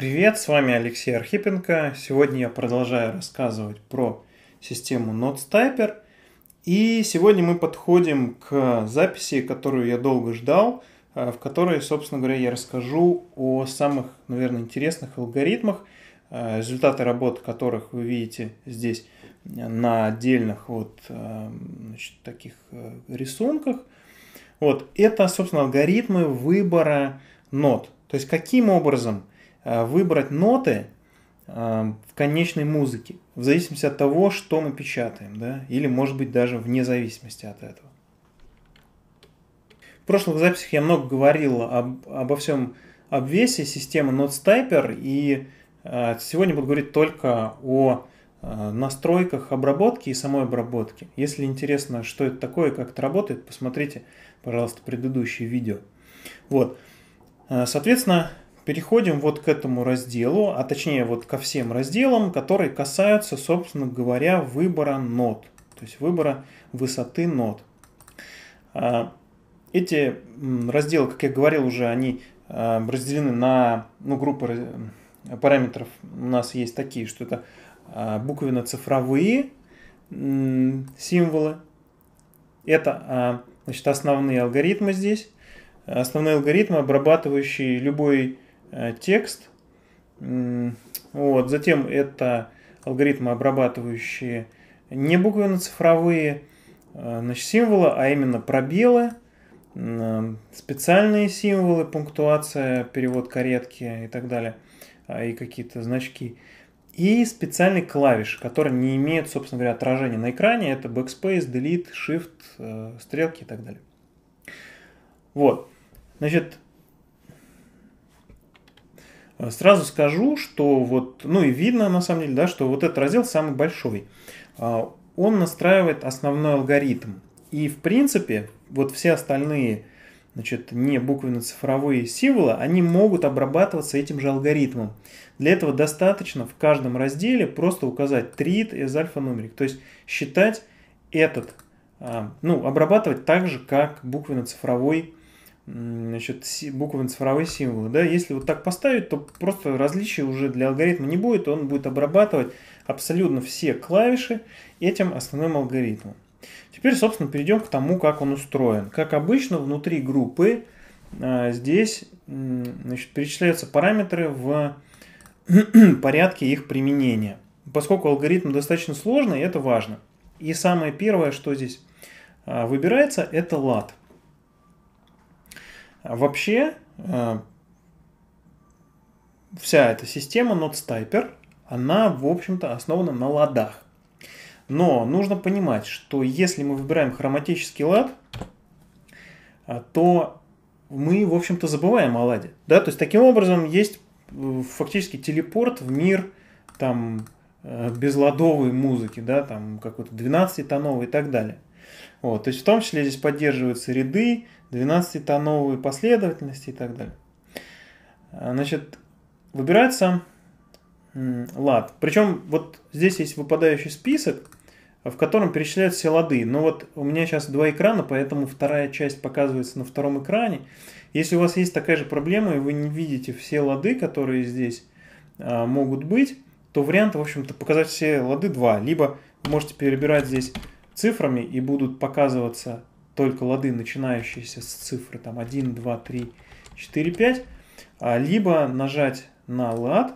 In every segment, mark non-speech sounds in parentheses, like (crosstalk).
Привет, с вами Алексей Архипенко. Сегодня я продолжаю рассказывать про систему NoteStyper. И сегодня мы подходим к записи, которую я долго ждал, э, в которой, собственно говоря, я расскажу о самых, наверное, интересных алгоритмах, э, результаты работы которых вы видите здесь на отдельных вот э, значит, таких рисунках. Вот, это, собственно, алгоритмы выбора нот. То есть, каким образом Э, выбрать ноты э, в конечной музыке, в зависимости от того, что мы печатаем, да, или, может быть, даже вне зависимости от этого. В прошлых записях я много говорил об, обо всем обвесе системы Notes и э, сегодня буду говорить только о э, настройках обработки и самой обработки. Если интересно, что это такое и как это работает, посмотрите, пожалуйста, предыдущее видео. Вот. Э, соответственно, переходим вот к этому разделу, а точнее вот ко всем разделам, которые касаются, собственно говоря, выбора нот, то есть выбора высоты нот. А, эти разделы, как я говорил уже, они а, разделены на ну, группы параметров. У нас есть такие, что это а, буквенно-цифровые символы. Это значит, основные алгоритмы здесь. Основные алгоритмы, обрабатывающие любой Э, текст. Вот. Затем это алгоритмы, обрабатывающие не буквенно-цифровые э, значит, символы, а именно пробелы, специальные символы, пунктуация, перевод каретки и так далее, а, и какие-то значки. И специальный клавиш, который не имеет, собственно говоря, отражения на экране. Это backspace, delete, shift, стрелки и так далее. Вот. Значит, Э, сразу скажу, что вот, ну и видно на самом деле, да, что вот этот раздел самый большой. Э, он настраивает основной алгоритм. И в принципе, вот все остальные значит, не буквенно-цифровые символы, они могут обрабатываться этим же алгоритмом. Для этого достаточно в каждом разделе просто указать treat as альфа-нумерик, то есть считать этот, э, ну, обрабатывать так же, как буквенно-цифровой значит, буквы на цифровые символы. Да? Если вот так поставить, то просто различий уже для алгоритма не будет, он будет обрабатывать абсолютно все клавиши этим основным алгоритмом. Теперь, собственно, перейдем к тому, как он устроен. Как обычно, внутри группы а, здесь значит, перечисляются параметры в (clears throat) порядке их применения. Поскольку алгоритм достаточно сложный, это важно. И самое первое, что здесь а, выбирается, это лад. А вообще, э, вся эта система NotStyper, она, в общем-то, основана на ладах. Но нужно понимать, что если мы выбираем хроматический лад, а, то мы, в общем-то, забываем о ладе. Да? То есть, таким образом, есть э, фактически телепорт в мир там, э, безладовой музыки, да, там какой-то 12-тоновый и так далее. Вот, то есть в том числе здесь поддерживаются ряды, 12-тоновые последовательности и так далее. Значит, выбирается лад. Причем вот здесь есть выпадающий список, в котором перечисляются все лады. Но вот у меня сейчас два экрана, поэтому вторая часть показывается на втором экране. Если у вас есть такая же проблема, и вы не видите все лады, которые здесь а, могут быть, то вариант, в общем-то, показать все лады два. Либо можете перебирать здесь цифрами и будут показываться только лады, начинающиеся с цифры там 1, 2, 3, 4, 5, либо нажать на лад,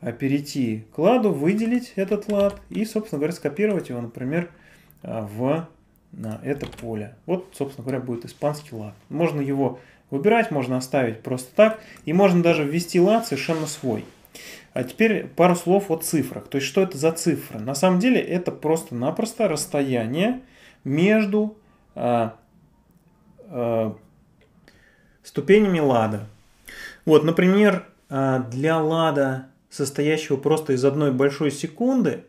а перейти к ладу, выделить этот лад и, собственно говоря, скопировать его, например, а, в это поле. Вот, собственно говоря, будет испанский лад. Можно его выбирать, можно оставить просто так, и можно даже ввести лад совершенно свой. А теперь пару слов о цифрах. То есть, что это за цифры? На самом деле, это просто-напросто расстояние между а, а, ступенями лада. Вот, например, а, для лада, состоящего просто из одной большой секунды,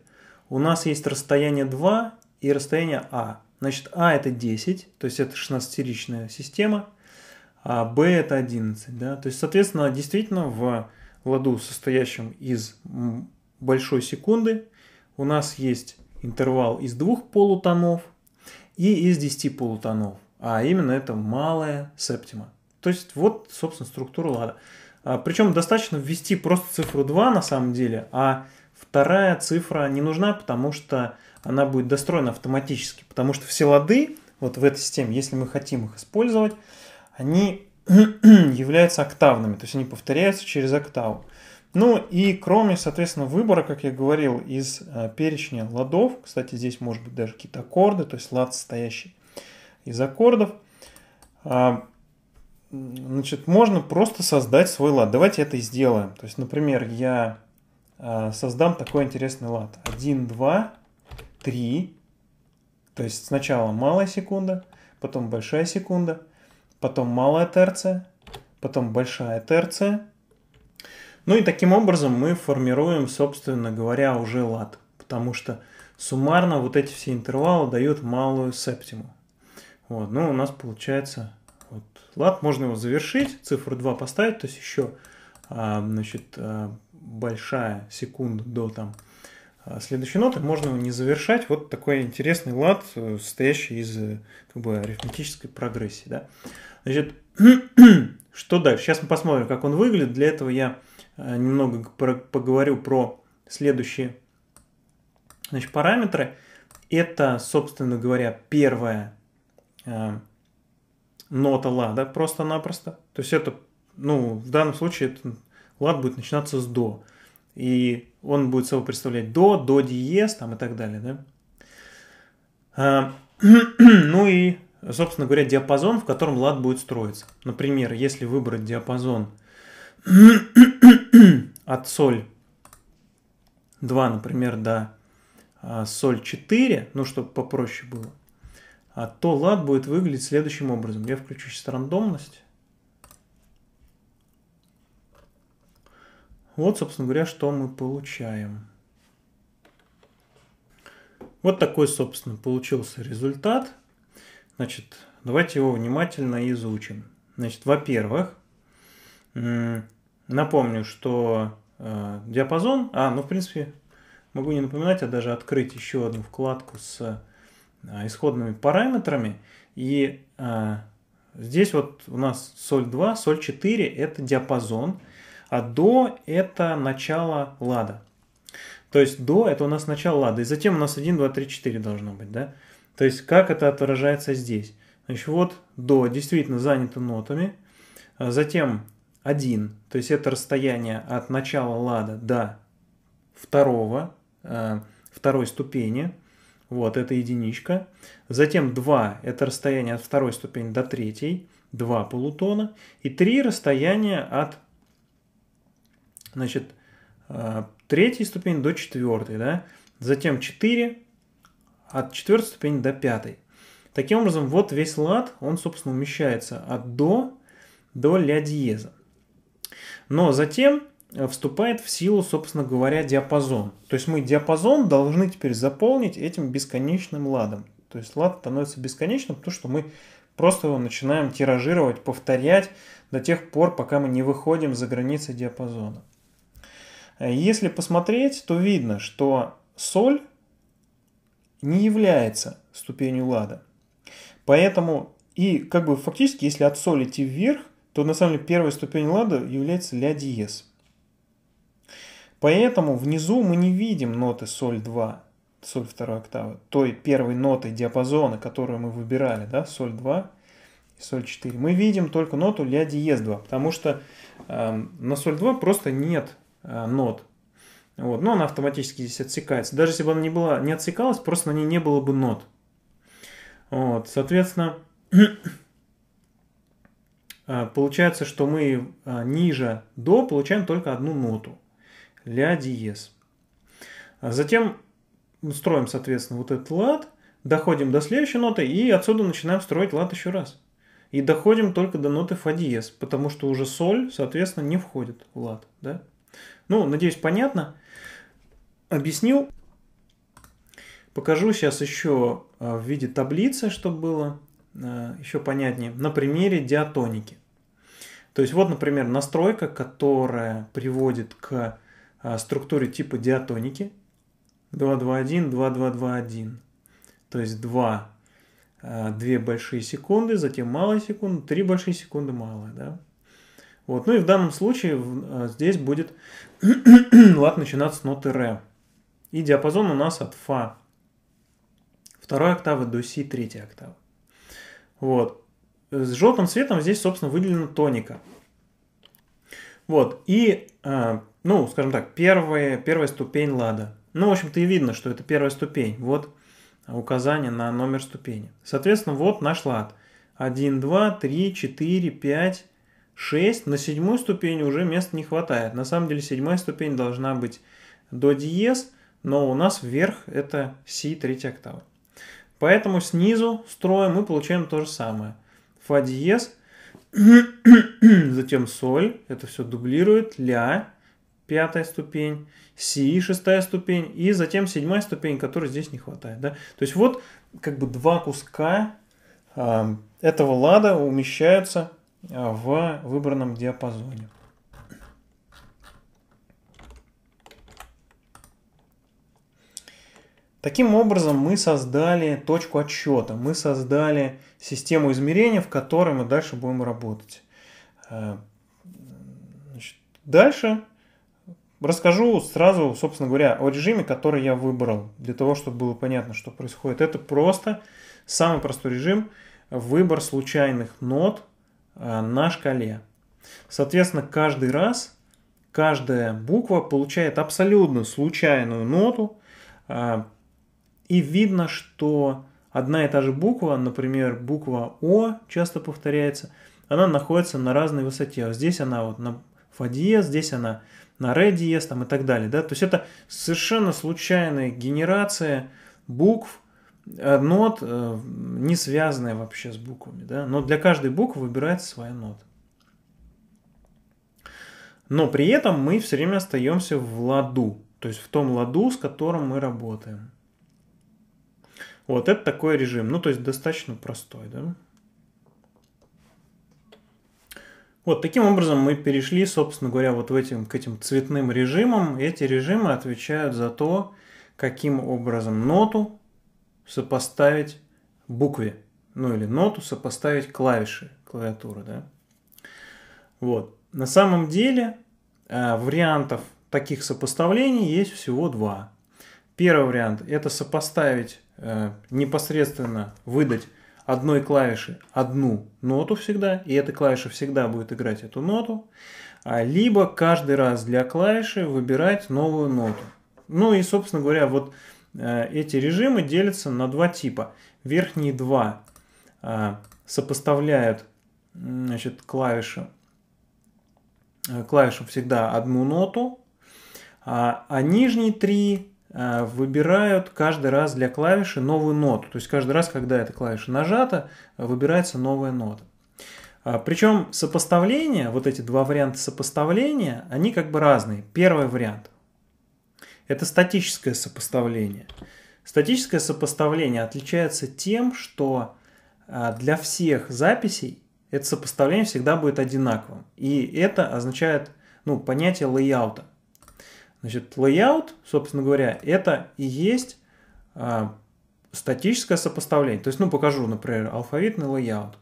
у нас есть расстояние 2 и расстояние А. Значит, А это 10, то есть это 16 система, а б это 11. Да? То есть, соответственно, действительно в ладу, состоящем из большой секунды, у нас есть интервал из двух полутонов – и из 10 полутонов, а именно это малая септима. То есть вот, собственно, структура лада. А, причем достаточно ввести просто цифру 2 на самом деле, а вторая цифра не нужна, потому что она будет достроена автоматически, потому что все лады вот в этой системе, если мы хотим их использовать, они (clears throat) являются октавными, то есть они повторяются через октаву. Ну и кроме, соответственно, выбора, как я говорил, из э, перечня ладов, кстати, здесь может быть даже какие-то аккорды, то есть лад, состоящий из аккордов, а, значит, можно просто создать свой лад. Давайте это и сделаем. То есть, например, я а, создам такой интересный лад. 1, 2, 3. То есть сначала малая секунда, потом большая секунда, потом малая терция, потом большая терция, ну и таким образом мы формируем, собственно говоря, уже лад, потому что суммарно вот эти все интервалы дают малую септиму. Вот, ну у нас получается вот, лад, можно его завершить, цифру 2 поставить, то есть еще а, значит, а, большая секунда до там а, следующей ноты, можно его не завершать. Вот такой интересный лад, э, состоящий из как бы, арифметической прогрессии. Да? Значит, (clears throat) что дальше? Сейчас мы посмотрим, как он выглядит. Для этого я Э, немного поговорю про следующие значит, параметры. Это, собственно говоря, первая э, нота лада просто-напросто. То есть это, ну, в данном случае это, лад будет начинаться с до. И он будет собой представлять до, до диез там и так далее, да. Э, (clears throat) ну и, собственно говоря, диапазон, в котором лад будет строиться. Например, если выбрать диапазон (coughs) от соль 2, например, до а, соль 4, ну, чтобы попроще было, а то лад будет выглядеть следующим образом. Я включу сейчас рандомность. Вот, собственно говоря, что мы получаем. Вот такой, собственно, получился результат. Значит, давайте его внимательно изучим. Значит, во-первых, Напомню, что э, диапазон... А, ну, в принципе, могу не напоминать, а даже открыть еще одну вкладку с э, исходными параметрами. И э, здесь вот у нас соль 2, соль 4 – это диапазон, а до – это начало лада. То есть до – это у нас начало лада, и затем у нас 1, 2, 3, 4 должно быть, да? То есть как это отражается здесь? Значит, вот до действительно занято нотами, а затем 1, то есть это расстояние от начала лада до второго, э, второй ступени, вот, это единичка. Затем 2 – это расстояние от второй ступени до третьей, 2 полутона. И 3 – расстояние от значит, э, третьей ступени до четвертой. Да? Затем 4 от четвертой ступени до пятой. Таким образом, вот весь лад, он, собственно, умещается от до до ля диеза. Но затем э, вступает в силу, собственно говоря, диапазон. То есть мы диапазон должны теперь заполнить этим бесконечным ладом. То есть лад становится бесконечным, потому что мы просто его начинаем тиражировать, повторять до тех пор, пока мы не выходим за границы диапазона. Э, если посмотреть, то видно, что соль не является ступенью лада. Поэтому и как бы фактически, если от соли идти вверх, то на самом деле первая ступень лада является ля диез. Поэтому внизу мы не видим ноты соль 2, соль второй октавы, той первой ноты диапазона, которую мы выбирали, да, соль 2 и соль 4. Мы видим только ноту ля диез 2, потому что э, на соль 2 просто нет э, нот. Вот, но она автоматически здесь отсекается. Даже если бы она не, была, не отсекалась, просто на ней не было бы нот. Вот, соответственно, (clears throat) А, получается, что мы а, ниже до получаем только одну ноту. Ля диез. А затем строим, соответственно, вот этот лад, доходим до следующей ноты и отсюда начинаем строить лад еще раз. И доходим только до ноты фа диез, потому что уже соль, соответственно, не входит в лад. Да? Ну, надеюсь, понятно. Объяснил. Покажу сейчас еще в виде таблицы, чтобы было. Э, еще понятнее на примере диатоники. То есть вот, например, настройка, которая приводит к э, структуре типа диатоники 221, 2221. То есть 2, 2 э, большие секунды, затем малая секунда, 3 большие секунды, малая. Да? Вот. Ну и в данном случае здесь будет (clears throat) лад начинаться с ноты ре. И диапазон у нас от фа второй октавы до си третьей октавы. Вот. С желтым цветом здесь, собственно, выделена тоника. Вот. И, э, ну, скажем так, первые, первая ступень лада. Ну, в общем-то, и видно, что это первая ступень. Вот указание на номер ступени. Соответственно, вот наш лад. 1, 2, 3, 4, 5, 6. На седьмую ступень уже места не хватает. На самом деле, седьмая ступень должна быть до диез, но у нас вверх это си третья октава. Поэтому снизу строим мы получаем то же самое. Фа диез, (coughs) затем соль, это все дублирует, ля, пятая ступень, си, шестая ступень, и затем седьмая ступень, которой здесь не хватает. Да? То есть вот как бы два куска э, этого лада умещаются а, в выбранном диапазоне. Таким образом, мы создали точку отсчета, мы создали систему измерения, в которой мы дальше будем работать. Э, значит, дальше расскажу сразу, собственно говоря, о режиме, который я выбрал, для того, чтобы было понятно, что происходит. Это просто самый простой режим – выбор случайных нот э, на шкале. Соответственно, каждый раз каждая буква получает абсолютно случайную ноту, э, и видно, что одна и та же буква, например, буква О часто повторяется, она находится на разной высоте. Вот здесь она вот на фа диез, здесь она на ре диез там, и так далее. Да? То есть это совершенно случайная генерация букв, э, нот, э, не связанная вообще с буквами. Да? Но для каждой буквы выбирается своя нота. Но при этом мы все время остаемся в ладу, то есть в том ладу, с которым мы работаем. Вот, это такой режим. Ну, то есть достаточно простой, да. Вот, таким образом мы перешли, собственно говоря, вот в этим, к этим цветным режимам. Эти режимы отвечают за то, каким образом ноту сопоставить букве. Ну, или ноту сопоставить клавиши клавиатуры, да. Вот. На самом деле э, вариантов таких сопоставлений есть всего два. Первый вариант – это сопоставить, э, непосредственно выдать одной клавиши одну ноту всегда, и эта клавиша всегда будет играть эту ноту, а либо каждый раз для клавиши выбирать новую ноту. Ну и, собственно говоря, вот э, эти режимы делятся на два типа. Верхние два э, сопоставляют значит, клавиши, э, клавишу всегда одну ноту, а, а нижние три Э, выбирают каждый раз для клавиши новую ноту. То есть каждый раз, когда эта клавиша нажата, выбирается новая нота. А, Причем сопоставление, вот эти два варианта сопоставления, они как бы разные. Первый вариант – это статическое сопоставление. Статическое сопоставление отличается тем, что а, для всех записей это сопоставление всегда будет одинаковым. И это означает ну, понятие лейаута – Значит, layout, собственно говоря, это и есть э, статическое сопоставление. То есть, ну, покажу, например, алфавитный layout.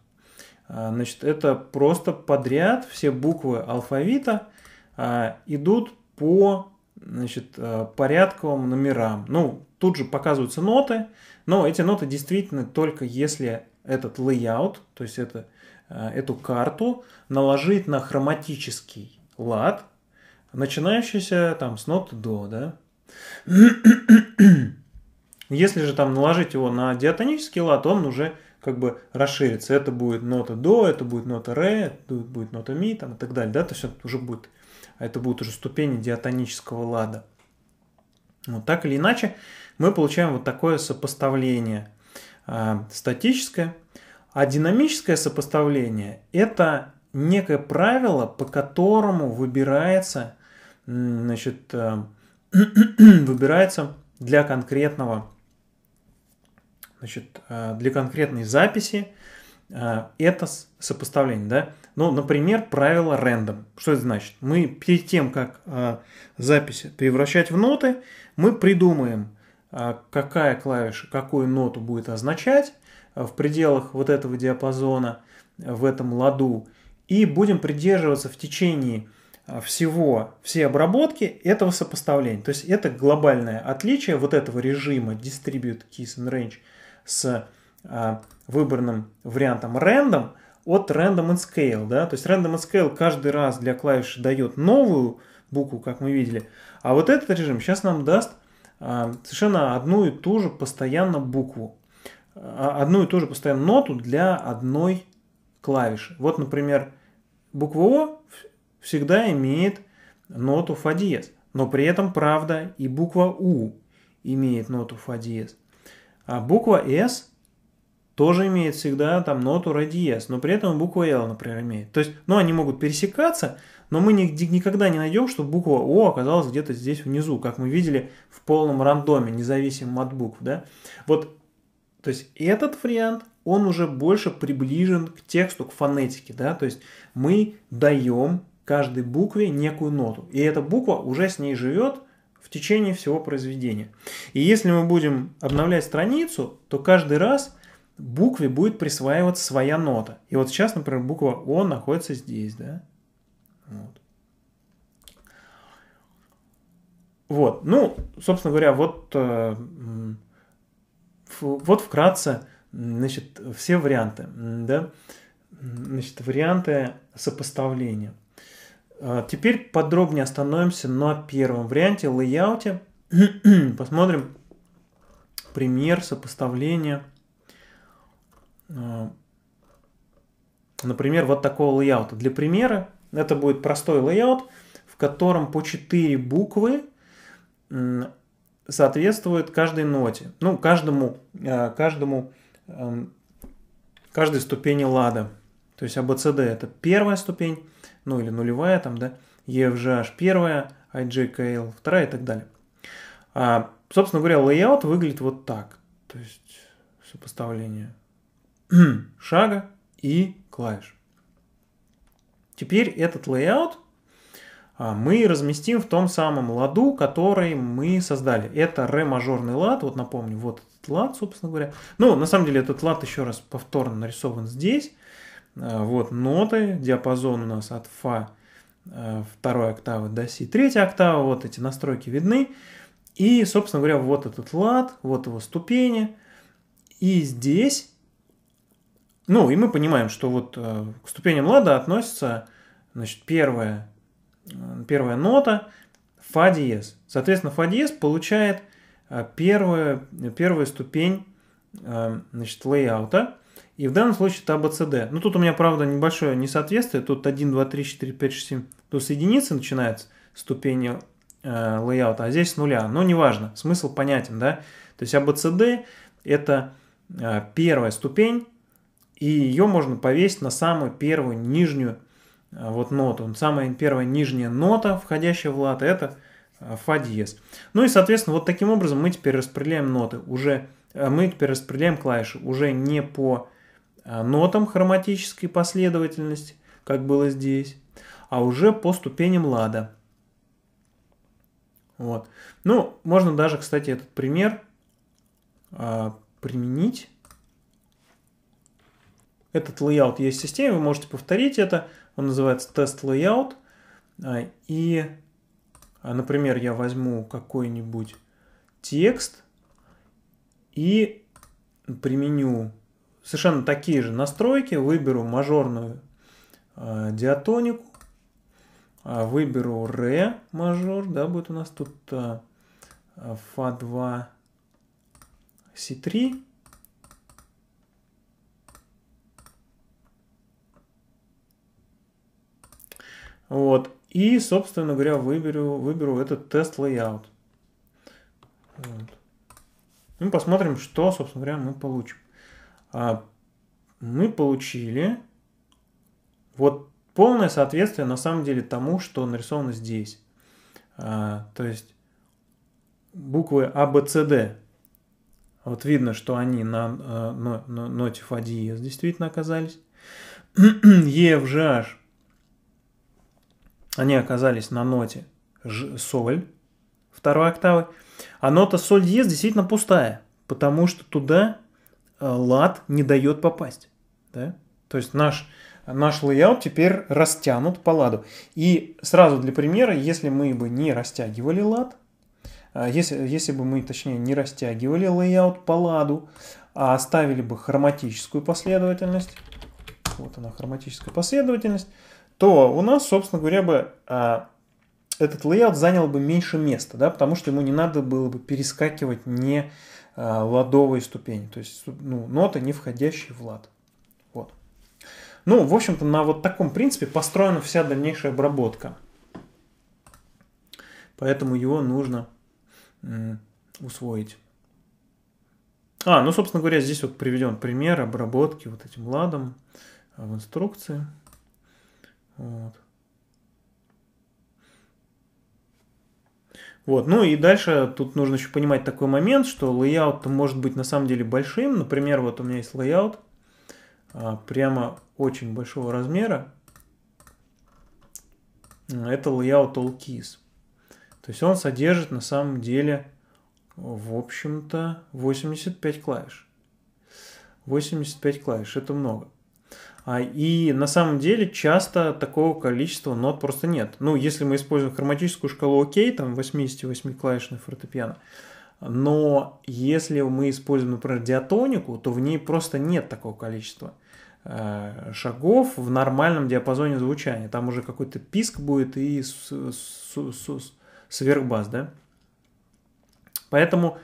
Э, значит, это просто подряд все буквы алфавита э, идут по значит, э, порядковым номерам. Ну, тут же показываются ноты, но эти ноты действительно только если этот layout, то есть это, эту карту, наложить на хроматический лад – начинающийся там с нот до, да. Если же там наложить его на диатонический лад, он уже как бы расширится. Это будет нота до, это будет нота ре, это будет нота ми там, и так далее. Да? То есть это уже будет, а это будут уже ступени диатонического лада. Вот так или иначе мы получаем вот такое сопоставление э, статическое. А динамическое сопоставление – это некое правило, по которому выбирается значит, э, (clears throat) выбирается для конкретного, значит, э, для конкретной записи э, это сопоставление, да. Ну, например, правило random. Что это значит? Мы перед тем, как записи превращать в ноты, мы придумаем, какая клавиша какую ноту будет означать в пределах вот этого диапазона, в этом ладу, и будем придерживаться в течение а, всего, все обработки этого сопоставления. То есть это глобальное отличие вот этого режима Distribute Keys and Range с а, выбранным вариантом Random от Random and Scale. Да? То есть Random and Scale каждый раз для клавиши дает новую букву, как мы видели. А вот этот режим сейчас нам даст а, совершенно одну и ту же постоянно букву. А, одну и ту же постоянно ноту для одной клавиши. Вот, например, буква О всегда имеет ноту фа диез, но при этом, правда, и буква У имеет ноту фа диез. А буква С тоже имеет всегда там ноту ре диез, но при этом буква L, например, имеет. То есть, ну, они могут пересекаться, но мы никогда не найдем, что буква О оказалась где-то здесь внизу, как мы видели в полном рандоме, независимо от букв, да. Вот, то есть, этот вариант, он уже больше приближен к тексту, к фонетике, да, то есть, мы даем каждой букве некую ноту. И эта буква уже с ней живет в течение всего произведения. И если мы будем обновлять страницу, то каждый раз букве будет присваиваться своя нота. И вот сейчас, например, буква О находится здесь, да? Вот. Вот, ну, собственно говоря, вот, э, вот вкратце, значит, все варианты, да, значит, варианты сопоставления – а, теперь подробнее остановимся на первом варианте, лейауте. (clears throat) Посмотрим пример сопоставления. А, например, вот такого лейаута. Для примера это будет простой лейаут, в котором по 4 буквы соответствуют каждой ноте, ну, каждому, а, каждому, каждой ступени лада. То есть АБЦД это первая ступень, ну или нулевая там, да, EFGH первая, IJKL вторая и так далее. А, собственно говоря, лейаут выглядит вот так, то есть сопоставление (clears throat) шага и клавиш. Теперь этот лейаут мы разместим в том самом ладу, который мы создали. Это ре мажорный лад, вот напомню, вот этот лад, собственно говоря. Ну, на самом деле, этот лад еще раз повторно нарисован здесь. Э, вот ноты, диапазон у нас от фа э, второй октавы до си третья октава, вот эти настройки видны. И, собственно говоря, вот этот лад, вот его ступени. И здесь, ну, и мы понимаем, что вот э, к ступеням лада относится, значит, первая, первая нота фа диез. Соответственно, фа диез получает первую, первую ступень, значит, лейаута. И в данном случае это ABCD. А ну, тут у меня, правда, небольшое несоответствие. Тут 1, 2, 3, 4, 5, 6, 7. Тут с единицы начинается ступень э, layout, а здесь с нуля. Но неважно, смысл понятен, да? То есть ABCD а – это э, первая ступень, и ее можно повесить на самую первую нижнюю э, вот ноту. Самая первая нижняя нота, входящая в лад, это э, фа диез. Ну и, соответственно, вот таким образом мы теперь распределяем ноты. Уже э, мы теперь распределяем клавиши уже не по а, нотам хроматической последовательности, как было здесь, а уже по ступеням лада. Вот. Ну, можно даже, кстати, этот пример а, применить. Этот layout есть в системе, вы можете повторить это. Он называется тест layout. А, и, а, например, я возьму какой-нибудь текст и применю совершенно такие же настройки, выберу мажорную э, диатонику, а, выберу ре мажор, да, будет у нас тут э, фа 2 си 3 Вот. И, собственно говоря, выберу, выберу этот тест layout. Вот. И ну, мы посмотрим, что, собственно говоря, мы получим. А, мы получили вот полное соответствие на самом деле тому, что нарисовано здесь. А, то есть буквы А, Б, С, Д. Вот видно, что они на, а, ноте фа диез действительно оказались. (clears throat) е, в, Ж, H. Они оказались на ноте Ж, соль второй октавы. А нота соль диез действительно пустая, потому что туда Э, лад не дает попасть. Да? То есть наш, наш layout теперь растянут по ладу. И сразу для примера, если мы бы не растягивали лад, э, если, если бы мы, точнее, не растягивали layout по ладу, а оставили бы хроматическую последовательность, вот она хроматическая последовательность, то у нас, собственно говоря, бы э, этот layout занял бы меньше места, да, потому что ему не надо было бы перескакивать не Э, ладовые ступени, то есть ну, ноты, не входящие в лад. Вот. Ну, в общем-то, на вот таком принципе построена вся дальнейшая обработка. Поэтому его нужно усвоить. А, ну, собственно говоря, здесь вот приведен пример обработки вот этим ладом в инструкции. Вот. Вот. Ну и дальше тут нужно еще понимать такой момент, что лейаут может быть на самом деле большим. Например, вот у меня есть лейаут прямо очень большого размера. А, это лейаут all keys. То есть он содержит на самом деле, в общем-то, 85 клавиш. 85 клавиш, это много. А, и на самом деле часто такого количества нот просто нет. Ну, если мы используем хроматическую шкалу окей, там 88-клавишный фортепиано, но если мы используем, например, диатонику, то в ней просто нет такого количества э, шагов в нормальном диапазоне звучания. Там уже какой-то писк будет и сверхбас, да? Поэтому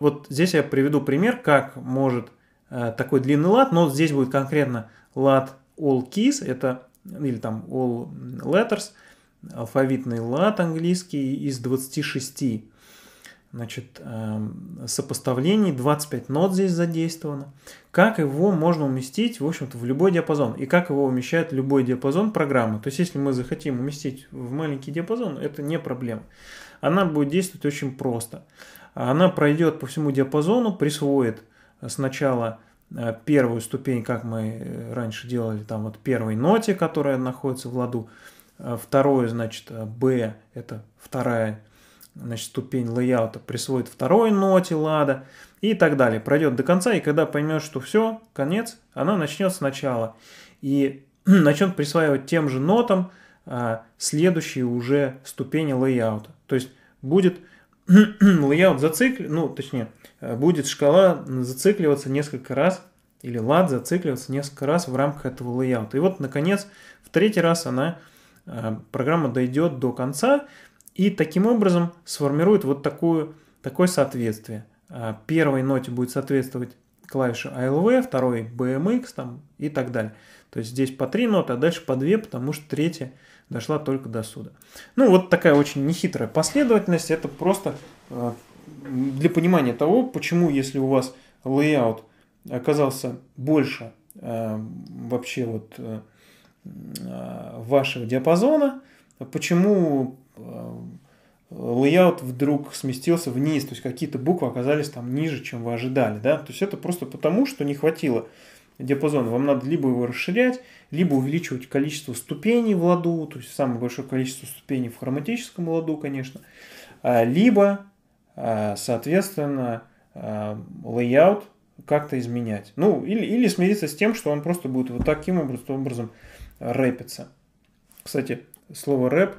вот здесь я приведу пример, как может э, такой длинный лад, но здесь будет конкретно лад all keys, это или там all letters, алфавитный лад английский из 26 значит, эм, сопоставлений, 25 нот здесь задействовано. Как его можно уместить, в общем-то, в любой диапазон, и как его умещает любой диапазон программы. То есть, если мы захотим уместить в маленький диапазон, это не проблема. Она будет действовать очень просто. Она пройдет по всему диапазону, присвоит сначала Э, первую ступень, как мы э, раньше делали, там вот первой ноте, которая находится в ладу, э, второе, значит, Б, это вторая значит, ступень лейаута присвоит второй ноте лада и так далее. Пройдет до конца, и когда поймет, что все, конец, она начнет сначала и (clears throat) начнет присваивать тем же нотам а, следующие уже ступени лейаута. То есть будет (clears throat) лейаут зациклен, ну, точнее, Э, будет шкала зацикливаться несколько раз, или лад зацикливаться несколько раз в рамках этого лейаута. И вот, наконец, в третий раз она, э, программа дойдет до конца и таким образом сформирует вот такую, такое соответствие. Э, первой ноте будет соответствовать клавиша ALV, а второй BMX там, и так далее. То есть здесь по три ноты, а дальше по две, потому что третья дошла только до суда. Ну, вот такая очень нехитрая последовательность. Это просто для понимания того, почему, если у вас лейаут оказался больше э, вообще вот э, э вашего диапазона, почему лейаут э, вдруг сместился вниз, то есть какие-то буквы оказались там ниже, чем вы ожидали, да, то есть это просто потому, что не хватило диапазон. Вам надо либо его расширять, либо увеличивать количество ступеней в ладу, то есть самое большое количество ступеней в хроматическом ладу, конечно, а, либо а, соответственно, а, лейаут как-то изменять. Ну, или, или смириться с тем, что он просто будет вот таким образом рэпиться. Кстати, слово рэп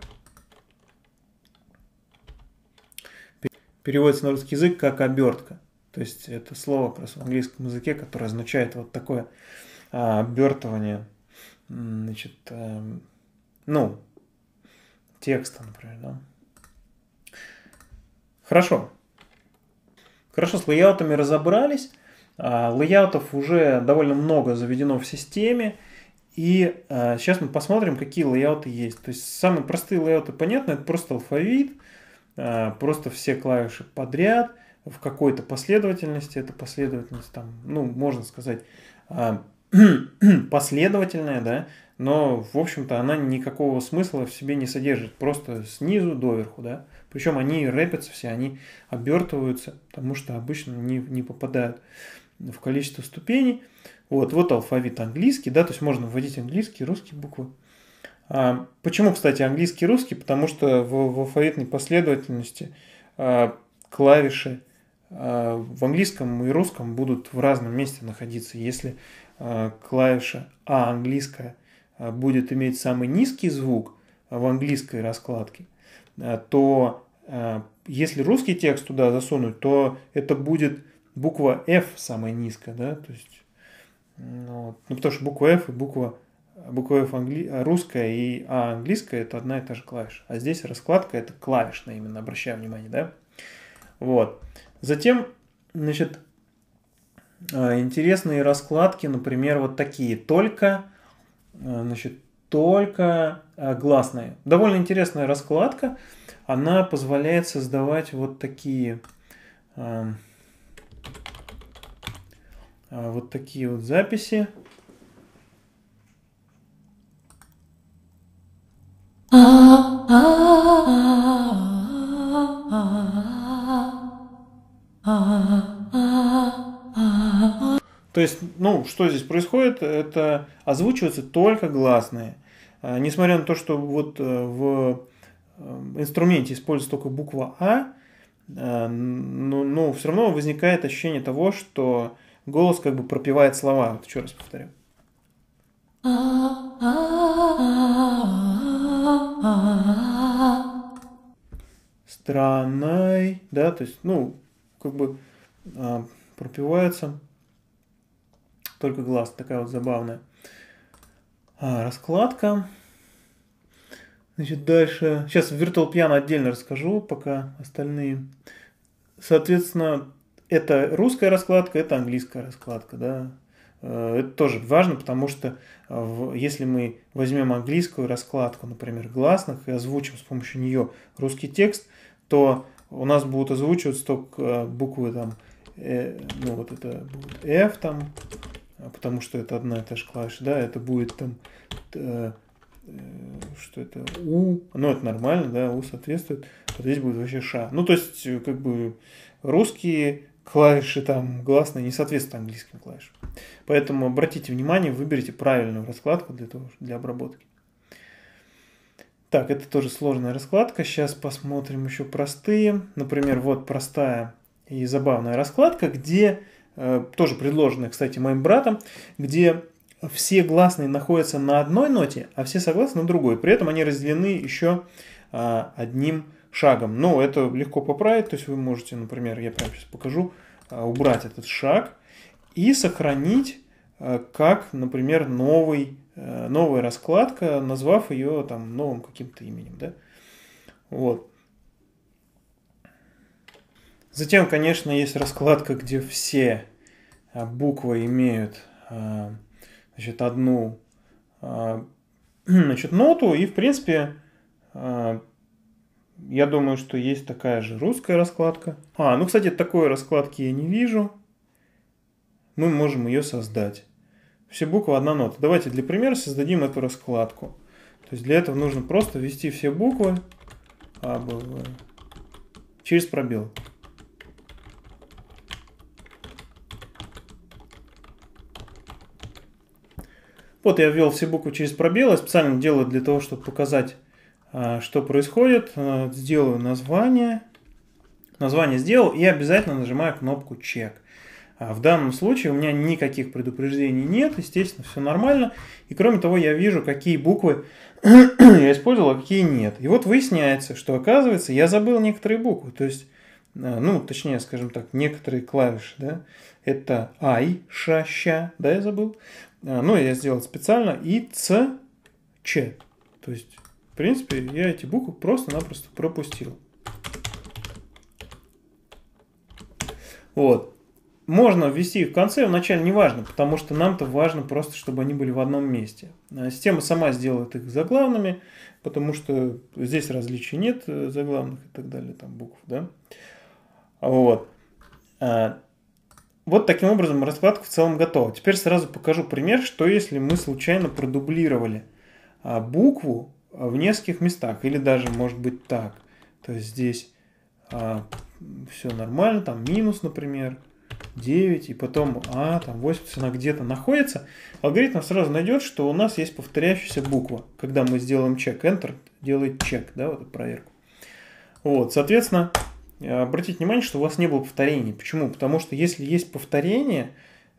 переводится на русский язык как обертка. То есть это слово как раз в английском языке, которое означает вот такое а, обертывание, значит, а, ну, текста, например, да. Хорошо. Хорошо, с лейаутами разобрались. А, Лейаутов уже довольно много заведено в системе. И а, сейчас мы посмотрим, какие лейауты есть. То есть самые простые лейауты, понятно, это просто алфавит, а, просто все клавиши подряд в какой-то последовательности. Это последовательность там, ну, можно сказать, (clears throat) последовательная, да, но, в общем-то, она никакого смысла в себе не содержит. Просто снизу доверху, да. Причем они рэпятся все, они обертываются, потому что обычно не, не попадают в количество ступеней. Вот, вот алфавит английский, да, то есть можно вводить английские и русские буквы. А, почему, кстати, английский и русский? Потому что в, в алфавитной последовательности а, клавиши а, в английском и русском будут в разном месте находиться. Если а, клавиша А английская а, будет иметь самый низкий звук в английской раскладке – Э, то э, если русский текст туда засунуть, то это будет буква F самая низкая, да, то есть, ну вот. ну, потому что буква F и буква, буква F англи... Э, русская и А английская это одна и та же клавиша, а здесь раскладка это клавишная именно, обращаю внимание, да, вот. Затем, значит, интересные раскладки, например, вот такие, только, значит, только Э, гласные. Довольно интересная раскладка. Она позволяет создавать вот такие эм, э, вот такие вот записи. То есть, ну, что здесь происходит, это озвучиваются только гласные. Э, несмотря на то, что вот э, в э, инструменте используется только буква А, но, но все равно возникает ощущение того, что голос как бы пропевает слова. Вот еще раз повторю. Странной, да, то есть, ну, как бы пропивается только глаз, такая вот забавная. А, раскладка. Значит, дальше. Сейчас Virtual Piano отдельно расскажу, пока остальные. Соответственно, это русская раскладка, это английская раскладка, да. Э, это тоже важно, потому что э, если мы возьмем английскую раскладку, например, гласных, и озвучим с помощью нее русский текст, то у нас будут озвучиваться только э, буквы там, э, ну вот это будет F там, а потому что это одна и та же клавиша, да, это будет там, э, э, что это, У, ну это нормально, да, У соответствует, вот здесь будет вообще Ш, Ну, то есть, э, как бы, русские клавиши там гласные не соответствуют английским клавишам. Поэтому обратите внимание, выберите правильную раскладку для, того, для обработки. Так, это тоже сложная раскладка. Сейчас посмотрим еще простые. Например, вот простая и забавная раскладка, где Э, тоже предложенная, кстати, моим братом, где все гласные находятся на одной ноте, а все согласные на другой. При этом они разделены еще а, одним шагом. Но это легко поправить, то есть вы можете, например, я прямо сейчас покажу, а, убрать этот шаг и сохранить э, как, например, новый, э, новая раскладка, назвав ее там новым каким-то именем. Да? Вот. Затем, конечно, есть раскладка, где все а буквы имеют э, значит, одну э, (clears throat) значит, ноту, и, в принципе, э, я думаю, что есть такая же русская раскладка. А, ну, кстати, такой раскладки я не вижу. Мы можем ее создать. Все буквы одна нота. Давайте для примера создадим эту раскладку. То есть для этого нужно просто ввести все буквы а, б, в, через пробел. Вот я ввел все буквы через пробелы, специально делаю для того, чтобы показать, а, что происходит. А, сделаю название. Название сделал и обязательно нажимаю кнопку «Чек». А, в данном случае у меня никаких предупреждений нет, естественно, все нормально. И кроме того, я вижу, какие буквы (clears throat) я использовал, а какие нет. И вот выясняется, что оказывается, я забыл некоторые буквы. То есть, ну, точнее, скажем так, некоторые клавиши, да. Это ай, ша, ща, да, я забыл. А, но ну, я сделал специально, и Ц, Ч. То есть, в принципе, я эти буквы просто-напросто пропустил. Вот. Можно ввести их в конце, в начале не важно, потому что нам-то важно просто, чтобы они были в одном месте. А, система сама сделает их заглавными, потому что здесь различий нет э, заглавных и так далее, там букв, да. Вот. А, вот таким образом раскладка в целом готова. Теперь сразу покажу пример, что если мы случайно продублировали а, букву в нескольких местах, или даже может быть так. То есть здесь а, все нормально, там минус, например, 9, и потом А, там 80, она где-то находится. Алгоритм сразу найдет, что у нас есть повторяющаяся буква. Когда мы сделаем чек, Enter делает чек, да, вот проверку. Вот, соответственно, обратите внимание, что у вас не было повторений. Почему? Потому что если есть повторение,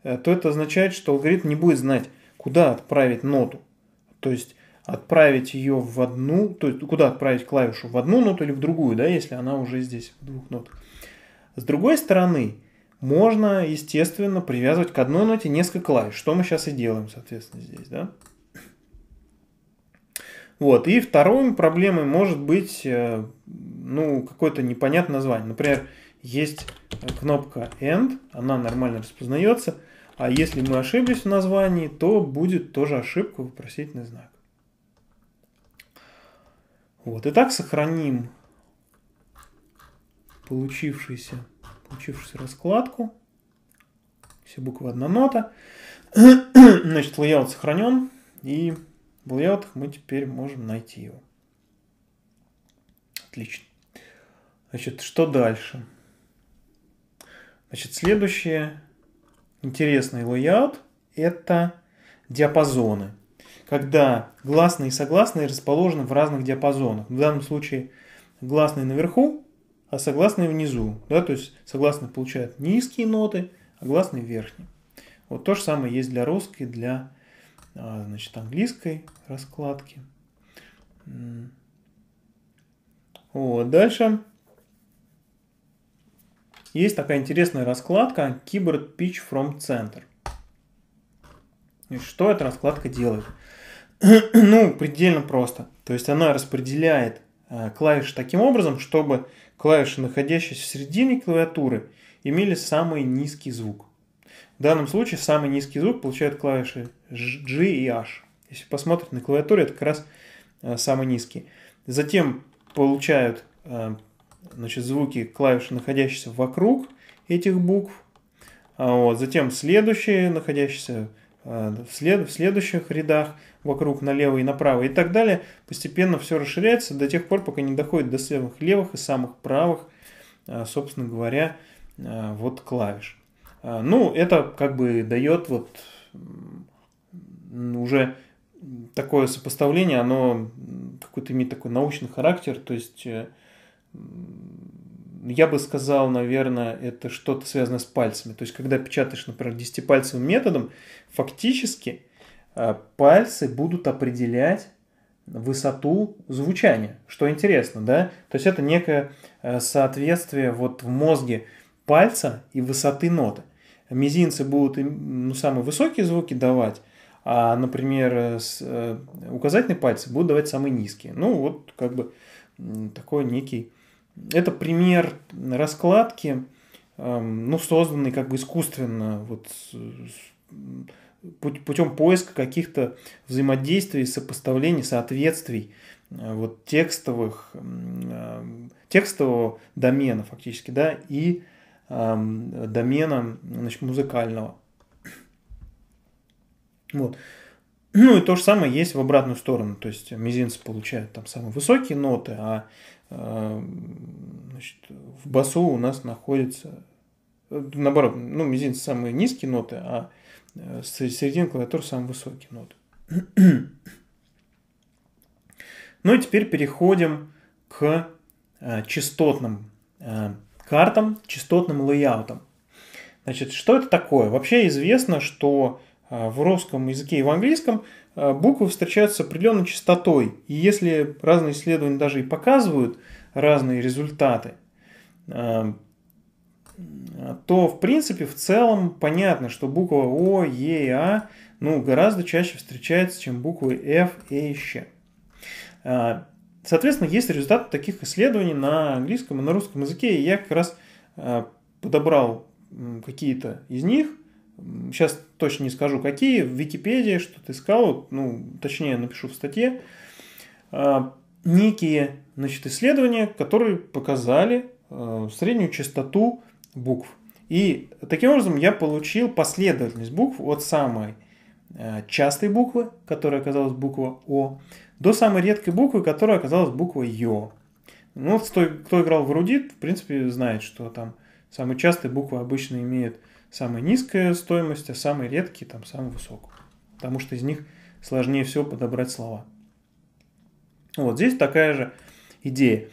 э, то это означает, что алгоритм не будет знать, куда отправить ноту. То есть отправить ее в одну, то есть куда отправить клавишу, в одну ноту или в другую, да, если она уже здесь в двух нотах. С другой стороны, можно, естественно, привязывать к одной ноте несколько клавиш, что мы сейчас и делаем, соответственно, здесь, да. Вот. И второй проблемой может быть э, ну, какое-то непонятное название. Например, есть э, кнопка End, она нормально распознается, а если мы ошиблись в названии, то будет тоже ошибка, вопросительный знак. Вот. Итак, сохраним получившуюся, получившуюся раскладку. Все буквы одна нота. (clears throat) Значит, layout сохранен. И в layout мы теперь можем найти его. Отлично. Значит, что дальше? Значит, следующее интересный layout – это диапазоны. Когда гласные и согласные расположены в разных диапазонах. В данном случае гласные наверху, а согласные внизу. Да? То есть согласные получают низкие ноты, а гласные верхние. Вот то же самое есть для русской, для а, значит, английской раскладки. Вот, дальше есть такая интересная раскладка Keyboard Pitch from Center. И что эта раскладка делает? (clears throat) ну, предельно просто. То есть она распределяет а, клавиши таким образом, чтобы клавиши, находящиеся в середине клавиатуры, имели самый низкий звук. В данном случае самый низкий звук получают клавиши G и H. Если посмотреть на клавиатуре, это как раз э, самый низкий. Затем получают э, значит, звуки клавиш, находящиеся вокруг этих букв. А вот. Затем следующие, находящиеся э, в, след, в следующих рядах, вокруг налево и направо и так далее. Постепенно все расширяется до тех пор, пока не доходит до самых левых и самых правых, собственно говоря, вот клавиш. Ну, это как бы дает вот уже такое сопоставление, оно какой-то имеет такой научный характер, то есть э, я бы сказал, наверное, это что-то связано с пальцами. То есть, когда печатаешь, например, десятипальцевым методом, фактически э, пальцы будут определять высоту звучания, что интересно, да? То есть, это некое э, соответствие вот в мозге пальца и высоты ноты. Мизинцы будут ну, самые высокие звуки давать, а, например, с, э, указательные пальцы будут давать самые низкие. Ну, вот как бы такой некий... Это пример раскладки, эм, ну, созданный как бы искусственно, вот путем поиска каких-то взаимодействий, сопоставлений, соответствий э, вот текстовых, э, текстового домена фактически, да, и эм, домена значит, музыкального. Вот. (clears throat) Ну и то же самое есть в обратную сторону, то есть мизинцы получают там самые высокие ноты, а э, значит, в басу у нас находится, э, наоборот, ну мизинцы самые низкие ноты, а э, середина клавиатуры самые высокие ноты. (clears throat) Ну и теперь переходим к частотным картам, частотным лейаутам. Значит, что это такое? Вообще известно, что а, в русском языке и в английском а, буквы встречаются с определенной частотой. И если разные исследования даже и показывают разные результаты, а, то в принципе в целом понятно, что буква О, Е и А ну, гораздо чаще встречается, чем буквы F, E и Щ. Соответственно, есть результаты таких исследований на английском и на русском языке, и я как раз подобрал какие-то из них – сейчас точно не скажу какие, в Википедии что-то искал, ну, точнее напишу в статье, а, некие значит, исследования, которые показали э, среднюю частоту букв. И таким образом я получил последовательность букв от самой э, частой буквы, которая оказалась буква О, до самой редкой буквы, которая оказалась буква Ё. Ну, кто, кто играл в Рудит, в принципе, знает, что там самые частые буквы обычно имеют самая низкая стоимость, а самые редкие там самую высокую. Потому что из них сложнее всего подобрать слова. Вот здесь такая же идея.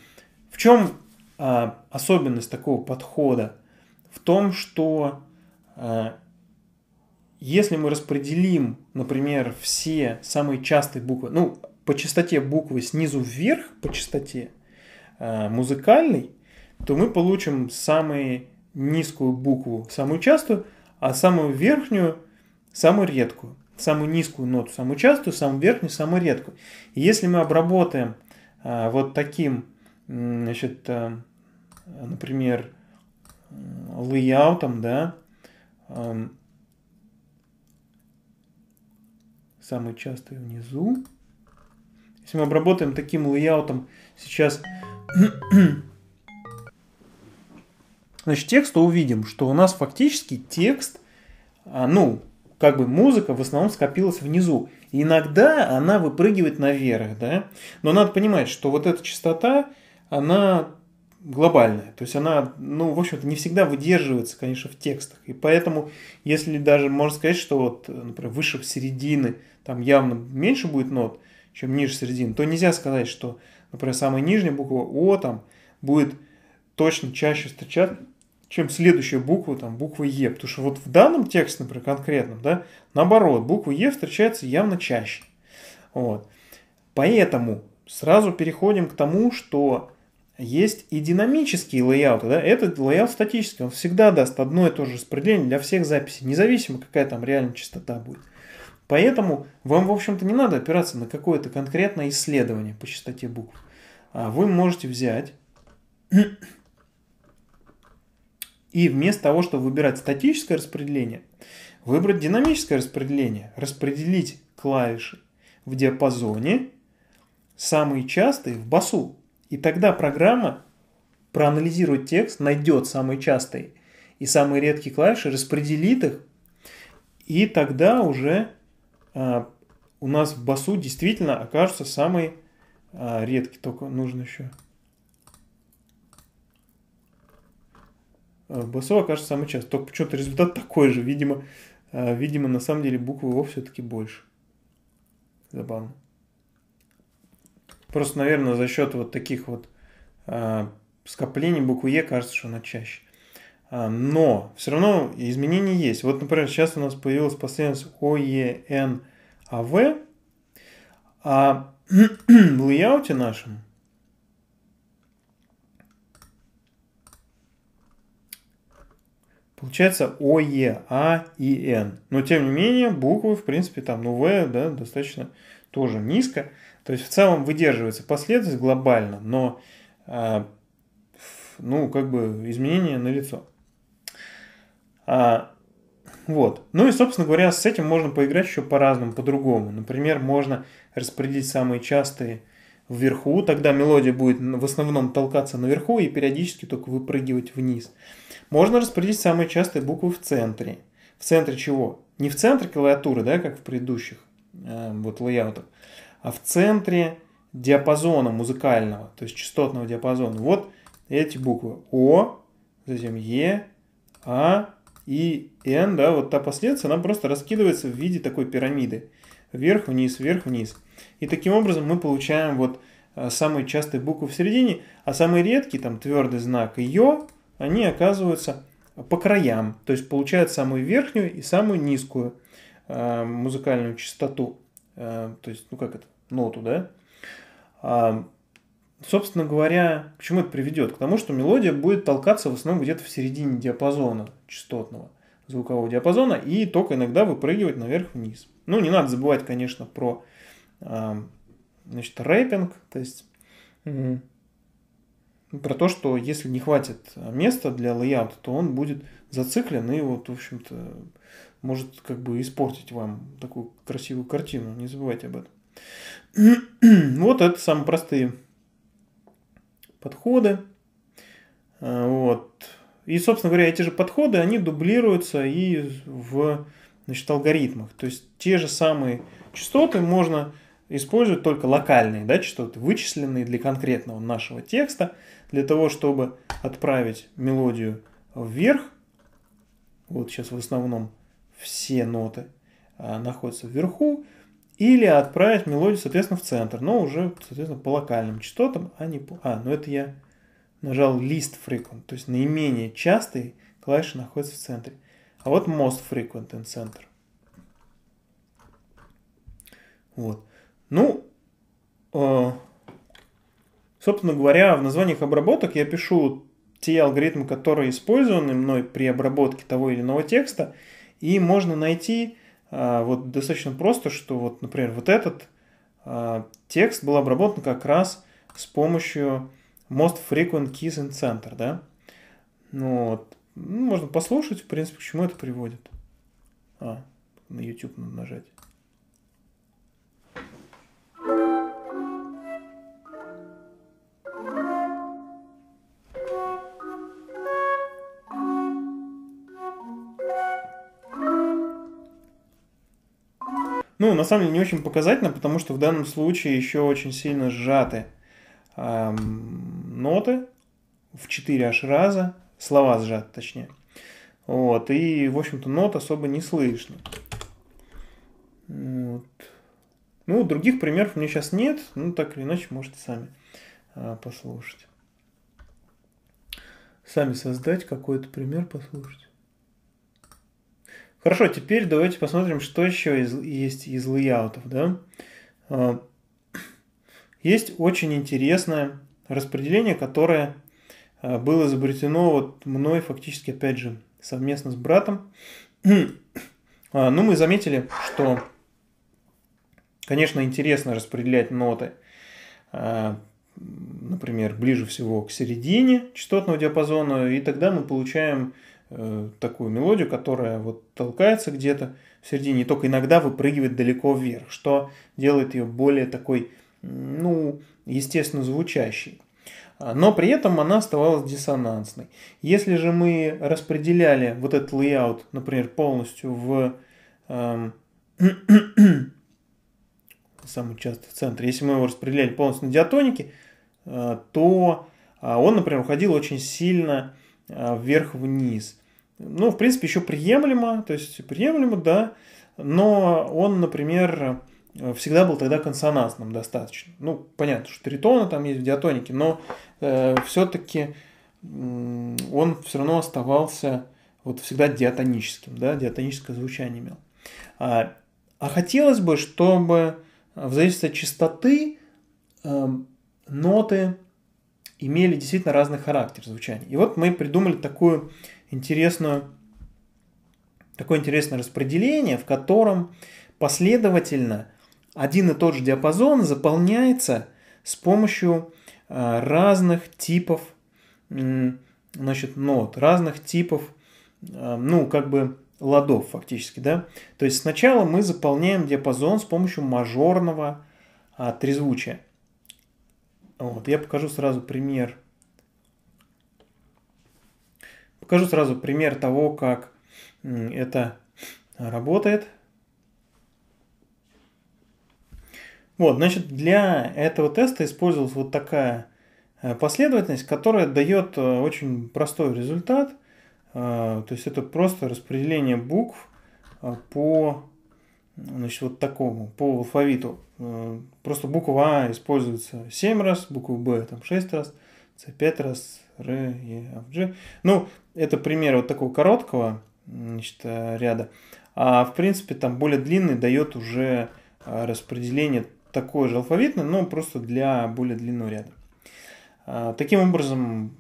В чем а, особенность такого подхода? В том, что а, если мы распределим, например, все самые частые буквы, ну, по частоте буквы снизу вверх, по частоте а, музыкальной, то мы получим самые низкую букву, самую частую, а самую верхнюю, самую редкую. Самую низкую ноту, самую частую, самую верхнюю, самую редкую. И если мы обработаем а, вот таким, значит, а, например, лейаутом, да, а, самые частые внизу. Если мы обработаем таким лейаутом сейчас значит, текста увидим, что у нас фактически текст, а, ну, как бы музыка в основном скопилась внизу. иногда она выпрыгивает наверх, да. Но надо понимать, что вот эта частота, она глобальная. То есть она, ну, в общем-то, не всегда выдерживается, конечно, в текстах. И поэтому, если даже можно сказать, что вот, например, выше середины, там явно меньше будет нот, чем ниже середины, то нельзя сказать, что, например, самая нижняя буква О там будет точно чаще встречаться, чем следующая буква, там, буква Е. Потому что вот в данном тексте, например, конкретном, да, наоборот, буква Е встречается явно чаще. Вот. Поэтому сразу переходим к тому, что есть и динамические лейауты. Да? Этот лейаут статический, он всегда даст одно и то же распределение для всех записей, независимо какая там реальная частота будет. Поэтому вам, в общем-то, не надо опираться на какое-то конкретное исследование по частоте букв. А вы можете взять и вместо того, чтобы выбирать статическое распределение, выбрать динамическое распределение, распределить клавиши в диапазоне, самые частые в басу. И тогда программа проанализирует текст, найдет самые частые и самые редкие клавиши, распределит их, и тогда уже э, у нас в басу действительно окажутся самые э, редкие, только нужно еще А, БСО окажется самый частый. Только почему-то результат (laughs) такой же. Видимо, а, видимо, на самом деле буквы О все-таки больше. Забавно. Просто, наверное, за счет вот таких вот а, скоплений буквы Е кажется, что она чаще. Но все равно изменения есть. Вот, например, сейчас у нас появилась последовательность ОЕНАВ, а (clears throat) в лейауте нашем Получается ОЕ, А и Н. Но тем не менее, буквы, в принципе, там, ну, В, да, достаточно тоже низко. То есть в целом выдерживается последовательность глобально, но э, ну, как бы изменения налицо. А, вот. Ну и, собственно говоря, с этим можно поиграть еще по-разному, по-другому. Например, можно распределить самые частые вверху, тогда мелодия будет в основном толкаться наверху и периодически только выпрыгивать вниз. Можно распределить самые частые буквы в центре. В центре чего? Не в центре клавиатуры, да, как в предыдущих э, вот лейаутах, а в центре диапазона музыкального, то есть частотного диапазона. Вот эти буквы. О, затем Е, А и Н, да, вот та последовательность, она просто раскидывается в виде такой пирамиды. Вверх-вниз, вверх-вниз. И таким образом мы получаем вот э, самые частые буквы в середине, а самые редкие, там твердый знак ЙО они оказываются по краям, то есть получают самую верхнюю и самую низкую э, музыкальную частоту, э, то есть, ну как это, ноту, да. А, собственно говоря, к чему это приведет? К тому, что мелодия будет толкаться в основном где-то в середине диапазона частотного, звукового диапазона, и только иногда выпрыгивать наверх-вниз. Ну, не надо забывать, конечно, про э, значит, рэпинг, то есть... Угу про то, что если не хватит а, места для лейаута, то он будет зациклен и вот, в общем-то, может как бы испортить вам такую красивую картину. Не забывайте об этом. (clears throat) вот это самые простые подходы. А, вот. И, собственно говоря, эти же подходы, они дублируются и в значит, алгоритмах. То есть те же самые частоты можно использовать только локальные да, частоты, вычисленные для конкретного нашего текста – для того, чтобы отправить мелодию вверх, вот сейчас в основном все ноты а, находятся вверху, или отправить мелодию, соответственно, в центр, но уже, соответственно, по локальным частотам, а не по... А, ну это я нажал лист frequent, то есть наименее частые клавиши находятся в центре. А вот most frequent in center. Вот. Ну, э, Собственно говоря, в названиях обработок я пишу те алгоритмы, которые использованы мной при обработке того или иного текста, и можно найти а, вот достаточно просто, что вот, например, вот этот а, текст был обработан как раз с помощью Most Frequent Keys in Center, да? Ну, вот. ну, можно послушать, в принципе, к чему это приводит. А, на YouTube надо нажать. Ну, на самом деле, не очень показательно, потому что в данном случае еще очень сильно сжаты эм, ноты в 4 аж раза, слова сжаты точнее. Вот, и, в общем-то, нот особо не слышно. Вот. Ну, других примеров у меня сейчас нет, ну, так или иначе, можете сами э, послушать. Сами создать какой-то пример, послушать. Хорошо, теперь давайте посмотрим, что еще из, есть из лейаутов. Да? А, есть очень интересное распределение, которое а, было изобретено вот мной фактически, опять же, совместно с братом. (clears throat) А, ну, мы заметили, что, конечно, интересно распределять ноты, например, ближе всего к середине частотного диапазона, и тогда мы получаем Э, такую мелодию, которая вот толкается где-то в середине, и только иногда выпрыгивает далеко вверх, что делает ее более такой, ну, естественно, звучащей. А, но при этом она оставалась диссонансной. Если же мы распределяли вот этот лейаут, например, полностью в эм, (clears throat) самый часто в центре, если мы его распределяли полностью на диатонике, э, то а, он, например, уходил очень сильно а, вверх-вниз ну, в принципе, еще приемлемо, то есть приемлемо, да, но он, например, э, всегда был тогда консонансным достаточно. Ну, понятно, что три там есть в диатонике, но э, все-таки э, он все равно оставался вот всегда диатоническим, да, диатоническое звучание имел. А, а хотелось бы, чтобы э, в зависимости от частоты э, ноты имели действительно разный характер звучания. И вот мы придумали такую интересную, такое интересное распределение, в котором последовательно один и тот же диапазон заполняется с помощью э, разных типов значит, нот, разных типов, э, ну, как бы ладов фактически, да. То есть сначала мы заполняем диапазон с помощью мажорного а, трезвучия. Вот, я покажу сразу пример. Покажу сразу пример того, как это работает. Вот, значит, для этого теста использовалась вот такая э, последовательность, которая дает э, очень простой результат. Э, то есть это просто распределение букв по значит, вот такому, по алфавиту. Э, просто буква А используется 7 раз, буква Б там 6 раз, С 5 раз, Р, Е, Ф, G. Ну, это пример вот такого короткого значит, э, ряда. А в принципе там более длинный дает уже э, распределение такое же алфавитное, но просто для более длинного ряда. А, таким образом,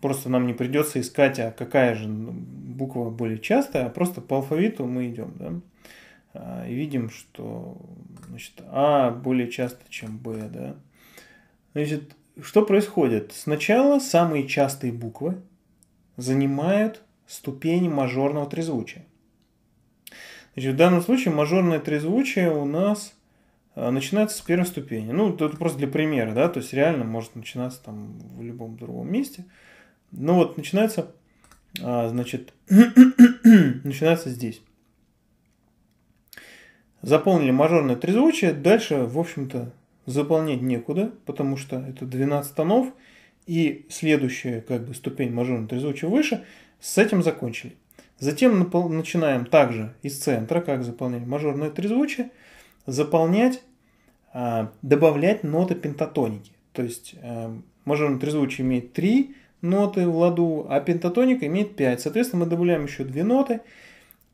просто нам не придется искать, а какая же ну, буква более частая, а просто по алфавиту мы идем. Да? А, и видим, что значит, А более часто, чем Б. Да? Значит, что происходит? Сначала самые частые буквы занимают ступень мажорного трезвучия. Значит, в данном случае мажорное трезвучие у нас а, начинается с первой ступени. Ну, это просто для примера, да, то есть реально может начинаться там в любом другом месте. Но ну вот начинается, а, значит, (clears throat) начинается здесь заполнили мажорное трезвучие, дальше, в общем-то, заполнять некуда, потому что это 12 тонов, и следующая как бы ступень мажорного трезвучия выше, с этим закончили. Затем начинаем также из центра, как заполнять мажорное трезвучие, заполнять, а, добавлять ноты пентатоники. То есть э, мажорное трезвучие имеет 3 ноты в ладу, а пентатоника имеет 5. Соответственно, мы добавляем еще 2 ноты,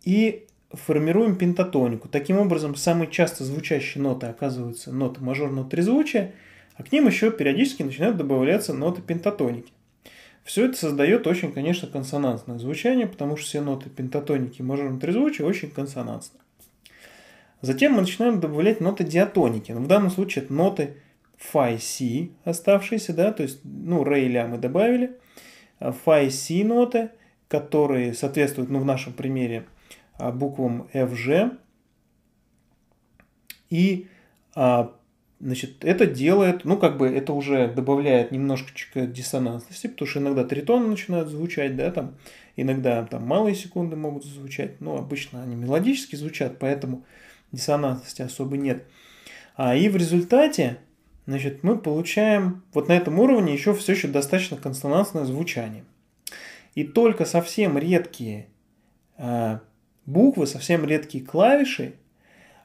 и формируем пентатонику. Таким образом, самые часто звучащие ноты оказываются ноты мажорного трезвучия, а к ним еще периодически начинают добавляться ноты пентатоники. Все это создает очень, конечно, консонансное звучание, потому что все ноты пентатоники и мажорного трезвучия очень консонансны. Затем мы начинаем добавлять ноты диатоники. Но в данном случае это ноты фай си оставшиеся, да, то есть, ну, ре и ля мы добавили, фай си ноты, которые соответствуют, ну, в нашем примере, а, буквам FG. И а, Значит, это делает, ну, как бы это уже добавляет немножечко диссонансности, потому что иногда тритоны начинают звучать, да, там, иногда там малые секунды могут звучать, но обычно они мелодически звучат, поэтому диссонансности особо нет. А, и в результате, значит, мы получаем вот на этом уровне еще все еще достаточно консонансное звучание. И только совсем редкие а, буквы, совсем редкие клавиши,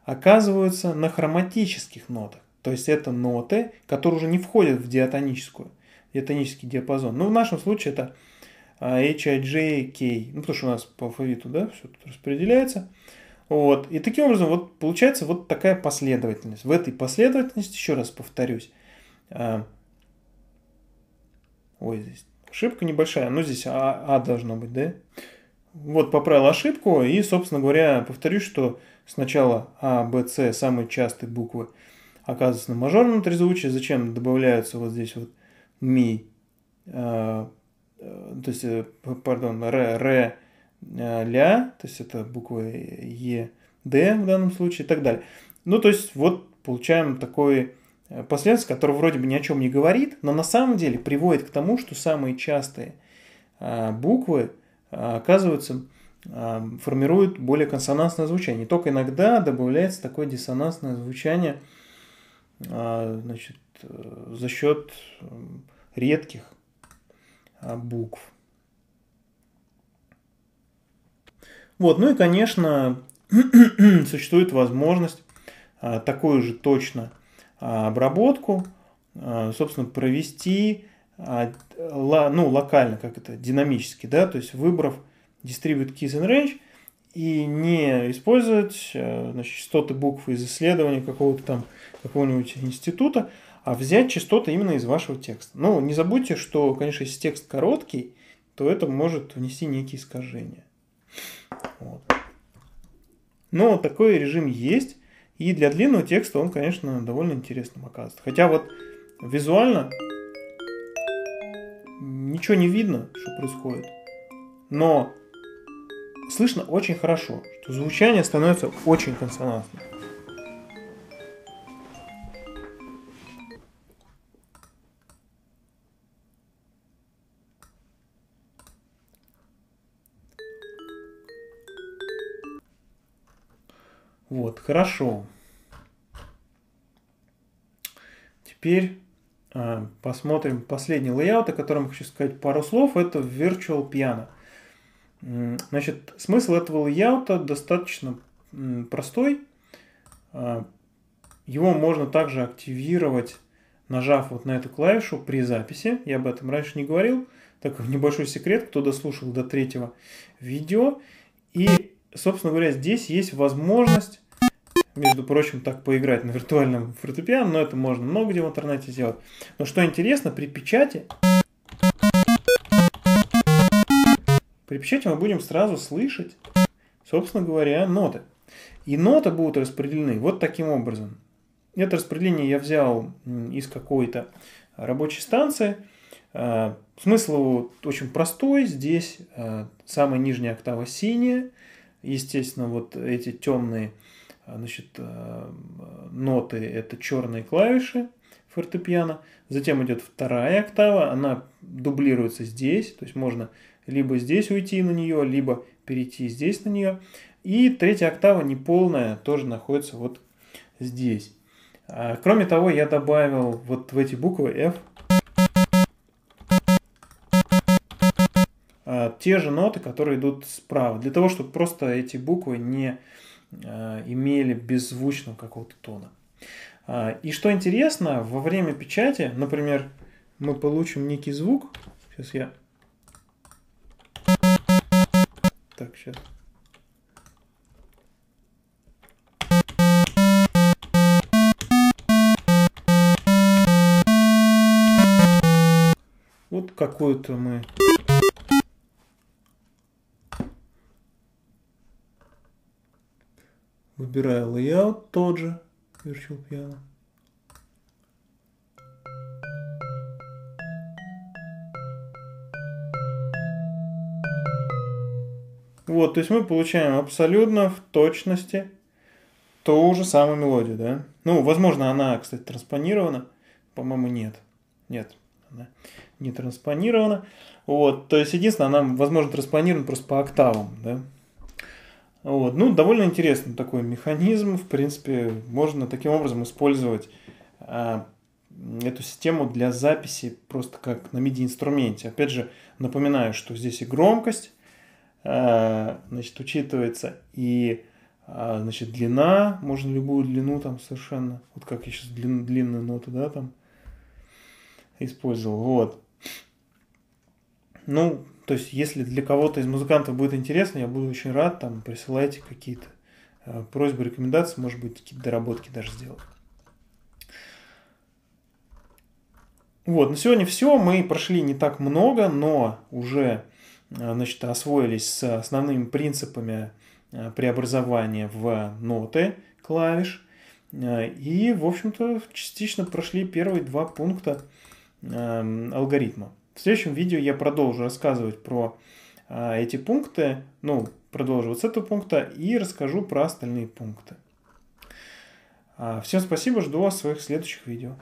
оказываются на хроматических нотах. То есть это ноты, которые уже не входят в диатоническую, диатонический диапазон. Ну, в нашем случае это а, H, I, J, K. Ну, потому что у нас по алфавиту, да, все тут распределяется. Вот. И таким образом вот получается вот такая последовательность. В этой последовательности, еще раз повторюсь, а, ой, здесь ошибка небольшая, но здесь А, а должно быть, да? вот поправил ошибку и, собственно говоря, повторюсь, что сначала А, Б, С самые частые буквы оказываются на мажорном трезвучии, зачем добавляются вот здесь вот ми, а, э, то есть, э, пардон, ре, ре, э, ля, то есть это буквы Е, Д в данном случае и так далее. Ну, то есть вот получаем такой э, последствия, который вроде бы ни о чем не говорит, но на самом деле приводит к тому, что самые частые а, буквы – а, оказывается, а, формирует более консонансное звучание. И только иногда добавляется такое диссонансное звучание а, значит, э, за счет э, редких букв. Вот, ну и, конечно, (clears throat) существует возможность такую же точно обработку, собственно, провести а, ну, локально, как это, динамически, да, то есть выбрав distribute keys and range и не использовать э, значит, частоты букв из исследования какого-то там, какого-нибудь института, а взять частоты именно из вашего текста. Ну, не забудьте, что, конечно, если текст короткий, то это может внести некие искажения. Вот. Но такой режим есть, и для длинного текста он, конечно, довольно интересным оказывается. Хотя вот визуально ничего не видно, что происходит. Но слышно очень хорошо, что звучание становится очень консонантным. Вот, хорошо. Теперь а, посмотрим последний лейаут, о котором хочу сказать пару слов, это Virtual Piano. Значит, смысл этого лейаута достаточно простой. А, его можно также активировать, нажав вот на эту клавишу при записи. Я об этом раньше не говорил. Так как небольшой секрет, кто дослушал до третьего видео. И, собственно говоря, здесь есть возможность между прочим, так поиграть на виртуальном фортепиано, но это можно много где в интернете сделать. Но что интересно, при печати... При печати мы будем сразу слышать, собственно говоря, ноты. И ноты будут распределены вот таким образом. Это распределение я взял из какой-то рабочей станции. А, смысл очень простой. Здесь а, самая нижняя октава синяя. Естественно, вот эти темные а, значит, э, ноты – это черные клавиши фортепиано. Затем идет вторая октава, она дублируется здесь, то есть можно либо здесь уйти на нее, либо перейти здесь на нее. И третья октава неполная тоже находится вот здесь. А, кроме того, я добавил вот в эти буквы F а, те же ноты, которые идут справа, для того, чтобы просто эти буквы не Э, имели беззвучного какого-то тона. А, и что интересно, во время печати, например, мы получим некий звук. Сейчас я... Так, сейчас. Вот какую-то мы Выбираю layout тот же, верчил Piano. Вот, то есть мы получаем абсолютно в точности ту же самую мелодию, да? Ну, возможно, она, кстати, транспонирована. По-моему, нет. Нет, она не транспонирована. Вот, то есть единственное, она, возможно, транспонирована просто по октавам, да? Вот. Ну, довольно интересный такой механизм. В принципе, можно таким образом использовать а, эту систему для записи просто как на MIDI-инструменте. Опять же, напоминаю, что здесь и громкость, а, значит, учитывается, и а, значит, длина, можно любую длину там совершенно, вот как я сейчас длин, длинную ноту, да, там использовал, вот. Ну, то есть, если для кого-то из музыкантов будет интересно, я буду очень рад, там, присылайте какие-то э, просьбы, рекомендации, может быть, какие-то доработки даже сделать. Вот, на сегодня все. Мы прошли не так много, но уже э, значит, освоились с основными принципами э, преобразования в ноты клавиш. И, в общем-то, частично прошли первые два пункта эм, алгоритма. В следующем видео я продолжу рассказывать про э, эти пункты, ну, продолжу вот с этого пункта и расскажу про остальные пункты. А, всем спасибо, жду вас в своих следующих видео.